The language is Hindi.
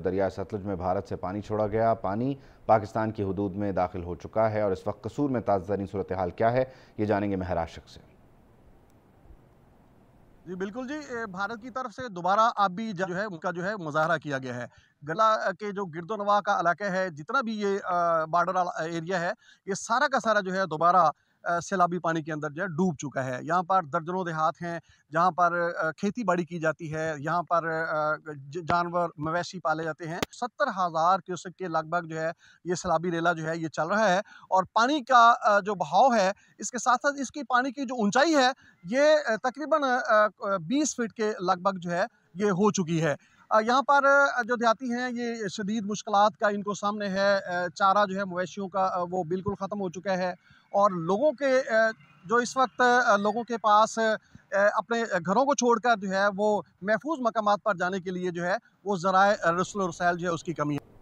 दरिया सतलुज में भारत से पानी छोड़ा गया पानी पाकिस्तान की हदूद में दाखिल हो चुका है और इस वक्त कसूर में ताज़ा सूरत हाल क्या है ये जानेंगे महराशक से जी बिल्कुल जी भारत की तरफ से दोबारा अब भी जो है उनका जो है मुजाहरा किया गया है गला के जो गिरदोनवा का इलाका है जितना भी ये बॉर्डर एरिया है ये सारा का सारा जो है दोबारा सैलाबी पानी के अंदर जो है डूब चुका है यहाँ पर दर्जनों देहात हैं जहाँ पर खेती बाड़ी की जाती है यहाँ पर जानवर मवेशी पाले जाते हैं सत्तर हज़ार क्यूसेक के लगभग जो है ये सैलाबी रेला जो है ये चल रहा है और पानी का जो बहाव है इसके साथ साथ इसकी पानी की जो ऊंचाई है ये तकरीबन बीस फीट के लगभग जो है ये हो चुकी है यहाँ पर जो देहाती हैं ये शदीद मुश्किल का इनको सामने है चारा जो है मवेशियों का वो बिल्कुल ख़त्म हो चुका है और लोगों के जो इस वक्त लोगों के पास अपने घरों को छोड़कर जो है वो महफूज मकाम पर जाने के लिए जो है वो ज़रा रसल रसैल जो है उसकी कमी है